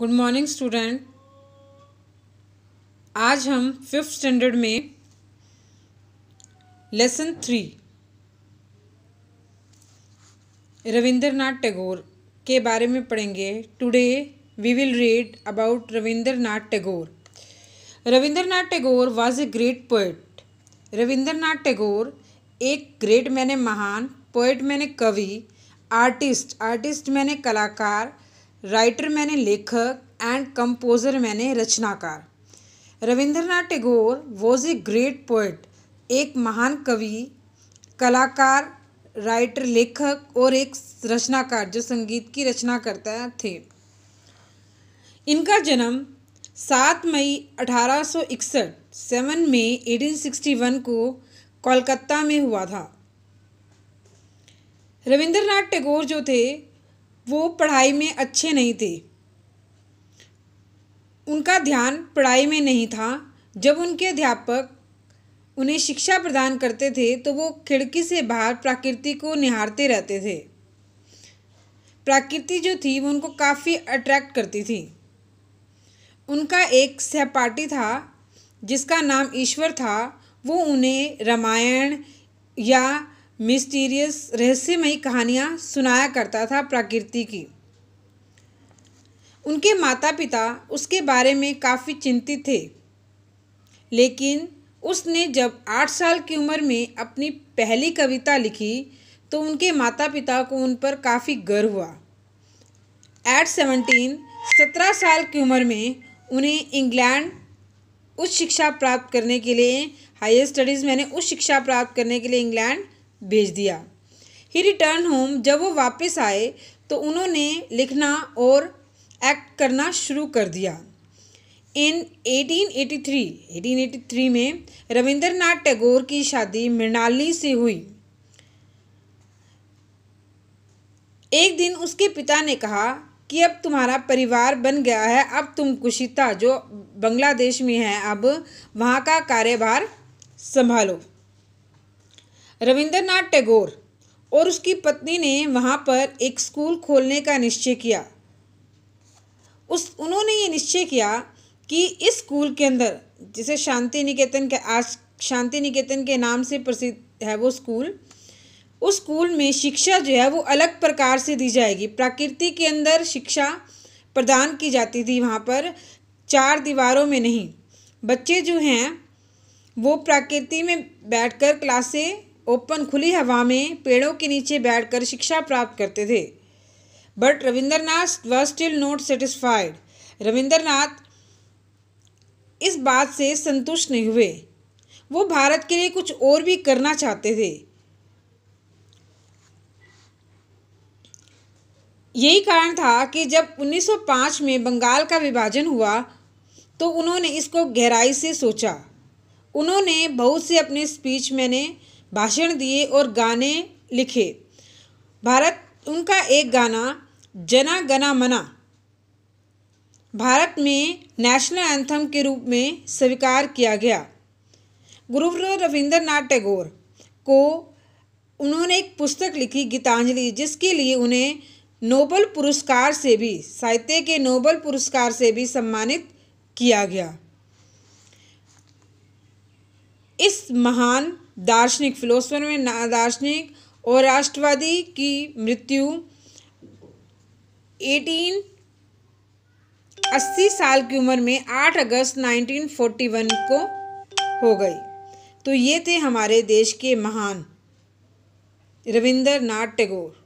good morning student आज हम fifth standard में लेसन थ्री रविंद्रनाथ टैगोर के बारे में पढ़ेंगे today we will read about Rabindranath Tagore Rabindranath Tagore was a great poet Rabindranath Tagore एक ग्रेट मैंने महान पोइट मैंने कवि आर्टिस्ट आर्टिस्ट मैंने कलाकार राइटर मैंने लेखक एंड कंपोज़र मैंने रचनाकार Rabindranath Tagore was a great poet एक महान कवि कलाकार राइटर लेखक और एक रचनाकार जो संगीत की रचना करता थे इनका जन्म 7 मई 1861 सेवन मई वन को कोलकाता में हुआ था रविंद्रनाथ टैगोर जो थे वो पढ़ाई में अच्छे नहीं थे उनका ध्यान पढ़ाई में नहीं था जब उनके अध्यापक उन्हें शिक्षा प्रदान करते थे तो वो खिड़की से बाहर प्रकृति को निहारते रहते थे प्रकृति जो थी वो उनको काफ़ी अट्रैक्ट करती थी उनका एक सहपाठी था जिसका नाम ईश्वर था वो उन्हें रामायण या मिस्टीरियस रहस्यमयी कहानियाँ सुनाया करता था प्रकृति की उनके माता पिता उसके बारे में काफ़ी चिंतित थे लेकिन उसने जब आठ साल की उम्र में अपनी पहली कविता लिखी तो उनके माता पिता को उन पर काफ़ी गर्व हुआ एट सेवनटीन सत्रह साल की उम्र में उन्हें इंग्लैंड उच्च शिक्षा प्राप्त करने के लिए हायर स्टडीज़ मैंने उच्च शिक्षा प्राप्त करने के लिए इंग्लैंड भेज दिया ही रिटर्न होम जब वो वापस आए तो उन्होंने लिखना और एक्ट करना शुरू कर दिया इन 1883 1883 में रविंद्रनाथ टैगोर की शादी मृणाली से हुई एक दिन उसके पिता ने कहा कि अब तुम्हारा परिवार बन गया है अब तुम कुशिता जो बांग्लादेश में है अब वहाँ का कार्यभार संभालो रविंद्रनाथ टैगोर और उसकी पत्नी ने वहाँ पर एक स्कूल खोलने का निश्चय किया उस उन्होंने ये निश्चय किया कि इस स्कूल के अंदर जिसे शांति निकेतन के आज शांति निकेतन के नाम से प्रसिद्ध है वो स्कूल उस स्कूल में शिक्षा जो है वो अलग प्रकार से दी जाएगी प्रकृति के अंदर शिक्षा प्रदान की जाती थी वहाँ पर चार दीवारों में नहीं बच्चे जो हैं वो प्रकृति में बैठकर क्लासें ओपन खुली हवा में पेड़ों के नीचे बैठकर शिक्षा प्राप्त करते थे बट रविंद्रनाथ व स्टिल नॉट सेटिस्फाइड रविंद्रनाथ इस बात से संतुष्ट नहीं हुए वो भारत के लिए कुछ और भी करना चाहते थे यही कारण था कि जब 1905 में बंगाल का विभाजन हुआ तो उन्होंने इसको गहराई से सोचा उन्होंने बहुत से अपने स्पीच मैंने भाषण दिए और गाने लिखे भारत उनका एक गाना जना गना मना भारत में नेशनल एंथम के रूप में स्वीकार किया गया गुरुवर रविंद्रनाथ टैगोर को उन्होंने एक पुस्तक लिखी गीतांजलि जिसके लिए उन्हें नोबल पुरस्कार से भी साहित्य के नोबल पुरस्कार से भी सम्मानित किया गया इस महान दार्शनिक फिलोसफर में दार्शनिक और राष्ट्रवादी की मृत्यु 1880 साल की उम्र में 8 अगस्त 1941 को हो गई तो ये थे हमारे देश के महान रविंद्र नाथ टैगोर